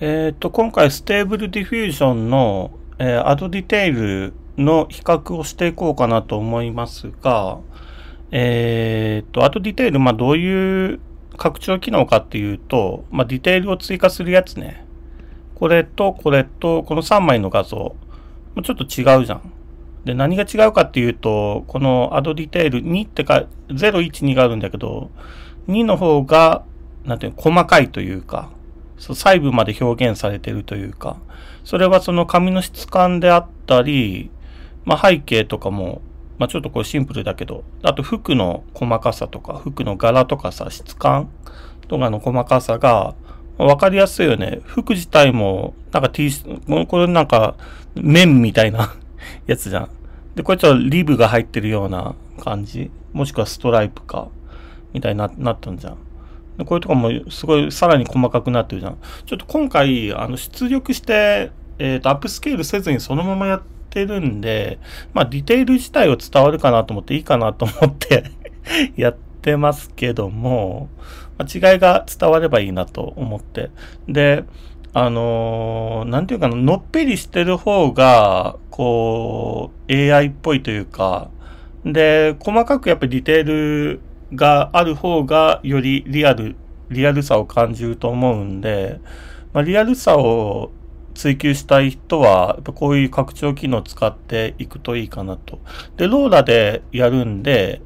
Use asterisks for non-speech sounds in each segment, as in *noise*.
えっ、ー、と、今回ステーブルディフュージョンの、えー、アドディテイルの比較をしていこうかなと思いますが、えっ、ー、と、アドディテイル、まあ、どういう拡張機能かっていうと、まあ、ディテールを追加するやつね。これとこれと、この3枚の画像。ちょっと違うじゃん。で、何が違うかっていうと、このアドディテール2ってか、012があるんだけど、2の方が、なんていうの、細かいというか、細部まで表現されてるというか、それはその紙の質感であったり、まあ、背景とかも、まあ、ちょっとこうシンプルだけど、あと服の細かさとか、服の柄とかさ、質感とかの細かさが、わかりやすいよね。服自体も、なんか T シャツ、これなんか、綿みたいな *laughs* やつじゃん。で、こいつはっリブが入ってるような感じ。もしくはストライプか、みたいにななったんじゃん。これとかもすごいさらに細かくなってるじゃん。ちょっと今回、あの、出力して、えっ、ー、と、アップスケールせずにそのままやってるんで、まあ、ディテール自体は伝わるかなと思っていいかなと思って *laughs* やってますけども、まあ、違いが伝わればいいなと思って。で、あのー、なんていうかな、のっぺりしてる方が、こう、AI っぽいというか、で、細かくやっぱりディテールがある方がよりリアル、リアルさを感じると思うんで、まあ、リアルさを追求したい人は、やっぱこういう拡張機能を使っていくといいかなと。で、ローラでやるんで、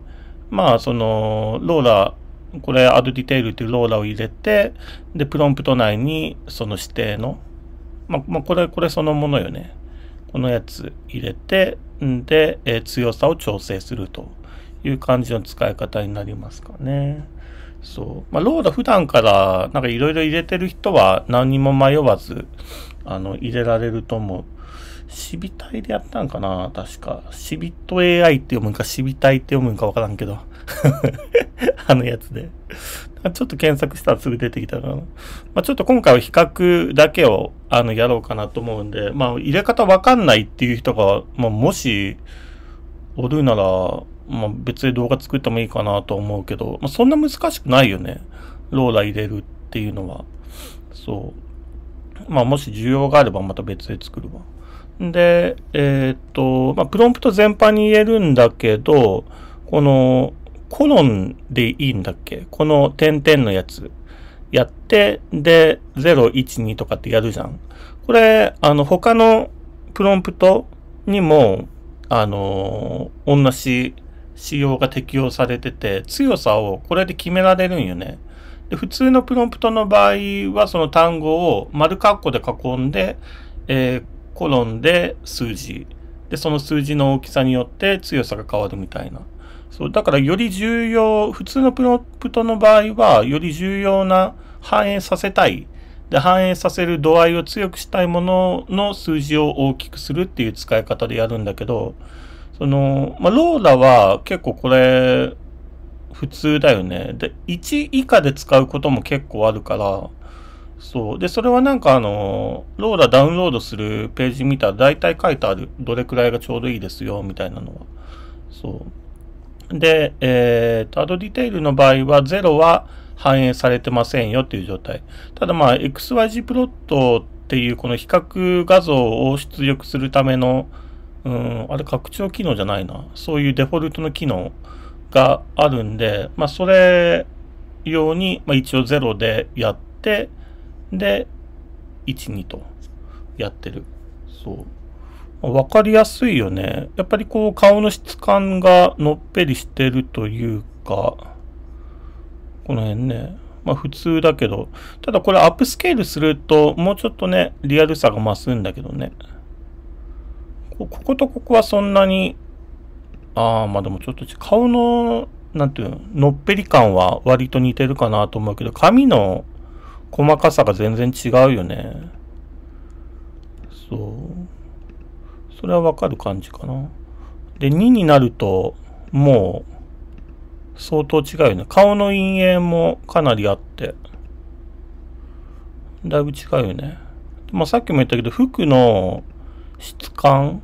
まあ、その、ローラ、これ、アドディテールっていうローラを入れて、で、プロンプト内にその指定の、まあ、まあ、これ、これそのものよね。このやつ入れて、んで、えー、強さを調整するという感じの使い方になりますかね。そう。まあ、ロード普段からなんかいろいろ入れてる人は何にも迷わず、あの、入れられると思う。シビタイでやったんかな確か。シビット AI って読むんか、シビタイって読むんかわからんけど。*laughs* あのやつで。ちょっと検索したらすぐ出てきたかな。まあ、ちょっと今回は比較だけを、あの、やろうかなと思うんで、まあ、入れ方わかんないっていう人が、まあ、もし、おるなら、まあ、別で動画作ってもいいかなと思うけど、まあ、そんな難しくないよね。ローラ入れるっていうのは。そう。まあ、もし需要があればまた別で作るわ。で、えー、っと、まあ、プロンプト全般に入れるんだけど、この、コロンでいいんだっけこの点々のやつ。やって、で、0、1、2とかってやるじゃん。これ、あの、他のプロンプトにも、あのー、同じ仕様が適用されてて、強さをこれで決められるんよね。で普通のプロンプトの場合は、その単語を丸括弧で囲んで、えー、コロンで数字。で、その数字の大きさによって強さが変わるみたいな。そう、だからより重要、普通のプロンプトの場合は、より重要な反映させたい。で、反映させる度合いを強くしたいものの数字を大きくするっていう使い方でやるんだけど、その、まあ、ローラは結構これ、普通だよね。で、1以下で使うことも結構あるから、そう。で、それはなんかあの、ローラダウンロードするページ見たら大体書いてある。どれくらいがちょうどいいですよ、みたいなのは。そう。で、えーと、アドディテールの場合は0は反映されてませんよっていう状態。ただまあ、XYG プロットっていうこの比較画像を出力するための、うん、あれ拡張機能じゃないな。そういうデフォルトの機能があるんで、まあ、それ用に、まあ、一応0でやって、で、12とやってる。そう。わかりやすいよね。やっぱりこう顔の質感がのっぺりしてるというか、この辺ね。まあ普通だけど、ただこれアップスケールするともうちょっとね、リアルさが増すんだけどね。こことここはそんなに、ああ、まあでもちょっと顔の、なんていうの、のっぺり感は割と似てるかなと思うけど、髪の細かさが全然違うよね。そう。それはわかる感じかな。で、2になると、もう、相当違うよね。顔の陰影もかなりあって、だいぶ違うよね。まあさっきも言ったけど、服の質感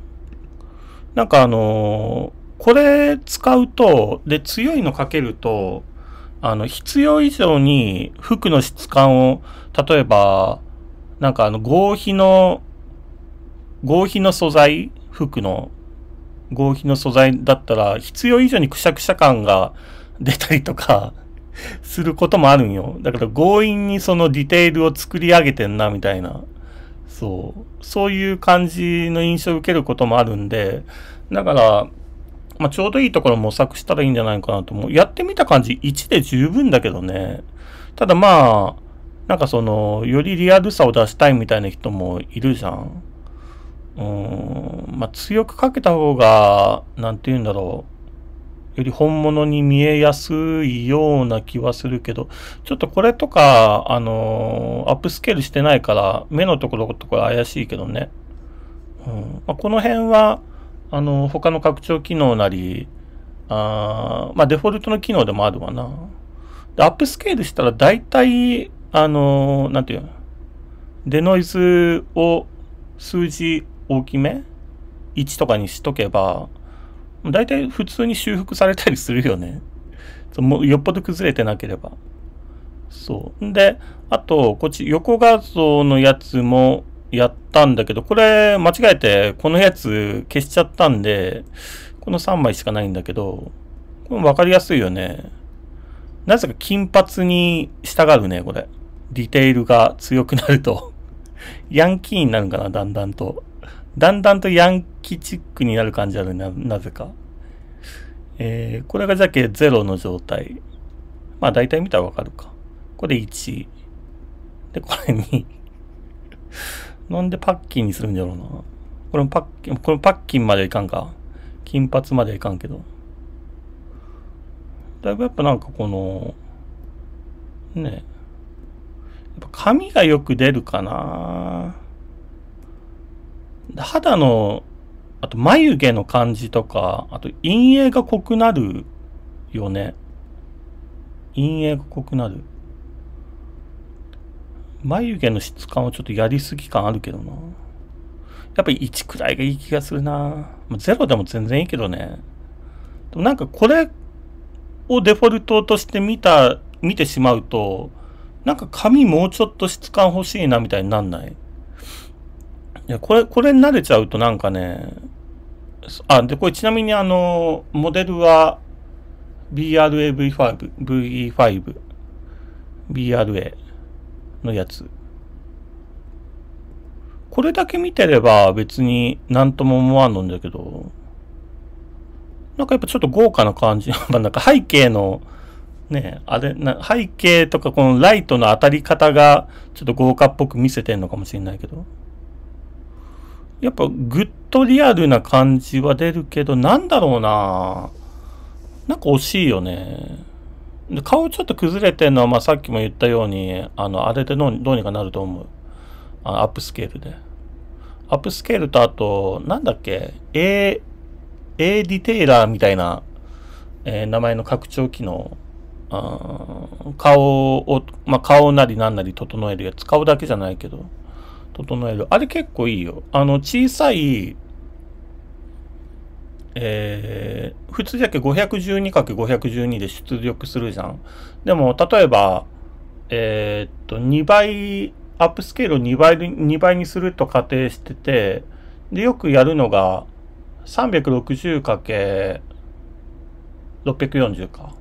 なんかあのー、これ使うと、で、強いのかけると、あの、必要以上に服の質感を、例えば、なんかあの、合皮の、合皮の素材、服の合皮の素材だったら、必要以上にくしゃくしゃ感が *laughs* 出たりとかすることもあるんよ。だから強引にそのディテールを作り上げてんな、みたいな。そう、そういう感じの印象を受けることもあるんで、だから、まあ、ちょうどいいところ模索したらいいんじゃないかなと思う。やってみた感じ、1で十分だけどね。ただまあ、なんかその、よりリアルさを出したいみたいな人もいるじゃん。うん、まあ、強くかけた方が、なんて言うんだろう。より本物に見えやすいような気はするけど、ちょっとこれとか、あのー、アップスケールしてないから、目のところとか怪しいけどね。うん。まあ、この辺は、あのー、他の拡張機能なり、あまあ、デフォルトの機能でもあるわな。で、アップスケールしたら大体、あのー、なんていうのデノイズを数字大きめ ?1 とかにしとけば、大体普通に修復されたりするよね。よっぽど崩れてなければ。そう。で、あと、こっち横画像のやつもやったんだけど、これ間違えてこのやつ消しちゃったんで、この3枚しかないんだけど、これ分かりやすいよね。なぜか金髪に従うね、これ。ディテールが強くなると *laughs* ヤンキーになるんかな、だんだんと。だんだんとヤンキチックになる感じあるな、なぜか。えー、これがじゃけロの状態。まあ大体見たらわかるか。これ1。で、これ2。*laughs* なんでパッキンにするんだろうな。これもパッキン、これもパッキンまでいかんか。金髪までいかんけど。だいぶやっぱなんかこの、ねやっぱ髪がよく出るかな。肌の、あと眉毛の感じとか、あと陰影が濃くなるよね。陰影が濃くなる。眉毛の質感はちょっとやりすぎ感あるけどな。やっぱり1くらいがいい気がするな。0でも全然いいけどね。でもなんかこれをデフォルトとして見た、見てしまうと、なんか髪もうちょっと質感欲しいなみたいになんないいや、これ、これ慣れちゃうとなんかね、あ、で、これちなみにあの、モデルは BRAV5、VE5、BRA のやつ。これだけ見てれば別に何とも思わんのんだけど、なんかやっぱちょっと豪華な感じ。*laughs* なんか背景の、ね、あれな、背景とかこのライトの当たり方がちょっと豪華っぽく見せてんのかもしれないけど。やっぱグッとリアルな感じは出るけど、なんだろうななんか惜しいよね。顔ちょっと崩れてんのは、まあ、さっきも言ったように、あの、あれでどうにかなると思う。アップスケールで。アップスケールとあと、なんだっけ、A、A ディテイラーみたいな、えー、名前の拡張機能。あ顔を、まあ、顔なりなんなり整えるやつ。顔だけじゃないけど。整える。あれ結構いいよ。あの、小さい、えー、普通だけ 512×512 で出力するじゃん。でも、例えば、えー、っと、2倍、アップスケールを2倍、2倍にすると仮定してて、で、よくやるのが、360×640 か。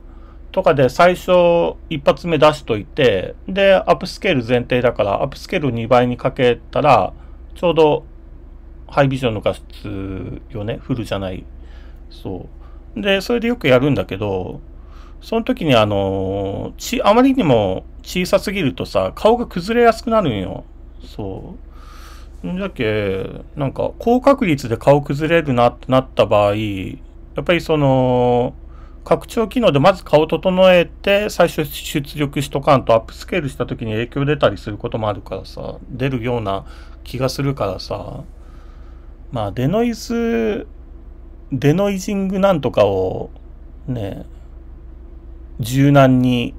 とかで最初一発目出しといて、で、アップスケール前提だから、アップスケール2倍にかけたら、ちょうどハイビジョンの画質よね、フルじゃない。そう。で、それでよくやるんだけど、その時にあの、ち、あまりにも小さすぎるとさ、顔が崩れやすくなるんよ。そう。んじゃけ、なんか、高確率で顔崩れるなってなった場合、やっぱりその、拡張機能でまず顔を整えて、最初出力しとかんとアップスケールした時に影響出たりすることもあるからさ、出るような気がするからさ、まあデノイズ、デノイジングなんとかをね、柔軟に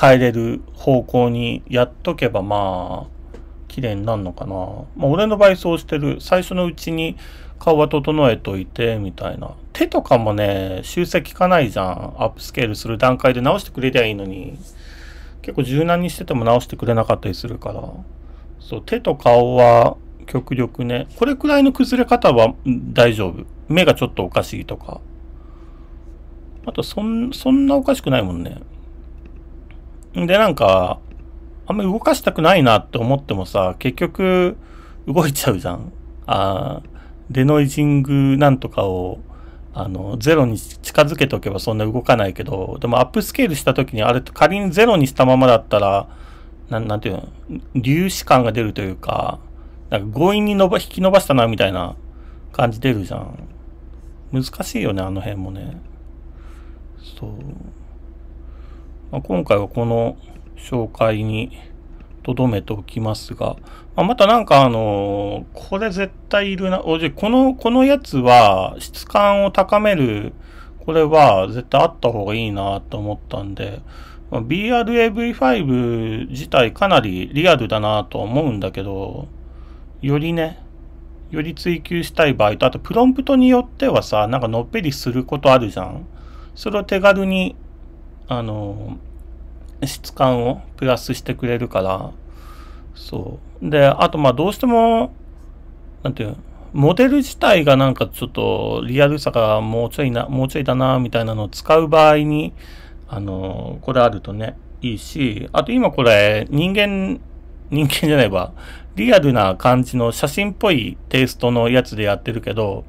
変えれる方向にやっとけばまあ、綺麗になるのかな。まあ俺の場合そうしてる。最初のうちに顔は整えといて、みたいな。手とかもね、修正効かないじゃん。アップスケールする段階で直してくれりゃいいのに。結構柔軟にしてても直してくれなかったりするから。そう、手と顔は極力ね、これくらいの崩れ方は大丈夫。目がちょっとおかしいとか。あと、そん、そんなおかしくないもんね。んで、なんか、あんまり動かしたくないなって思ってもさ、結局、動いちゃうじゃん。あー、デノイジングなんとかを、あの、ゼロに近づけておけばそんな動かないけど、でもアップスケールした時に、あれ、仮にゼロにしたままだったら、なん、なんていうの、粒子感が出るというか、なんか強引に伸ば、引き伸ばしたな、みたいな感じ出るじゃん。難しいよね、あの辺もね。そう。まあ、今回はこの紹介に、とどめておきますが、まあ、またなんかあのー、これ絶対いるな、おじこの、このやつは質感を高める、これは絶対あった方がいいなと思ったんで、まあ、BRAV5 自体かなりリアルだなと思うんだけど、よりね、より追求したい場合と、あとプロンプトによってはさ、なんかのっぺりすることあるじゃんそれを手軽に、あのー質感をプラスしてくれるから、そう。で、あとまあどうしても、なんていうの、モデル自体がなんかちょっとリアルさがもうちょいな、もうちょいだな、みたいなのを使う場合に、あの、これあるとね、いいし、あと今これ人間、人間じゃないわ、リアルな感じの写真っぽいテイストのやつでやってるけど、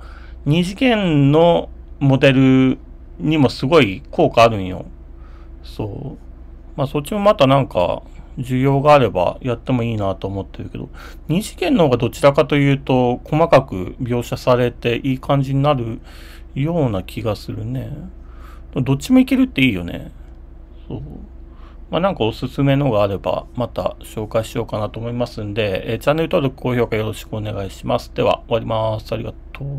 二次元のモデルにもすごい効果あるんよ。そう。まあそっちもまたなんか、需要があればやってもいいなと思ってるけど、二次元の方がどちらかというと、細かく描写されていい感じになるような気がするね。どっちもいけるっていいよね。そう。まあ、なんかおすすめのがあれば、また紹介しようかなと思いますんで、えチャンネル登録、高評価よろしくお願いします。では、終わります。ありがとう。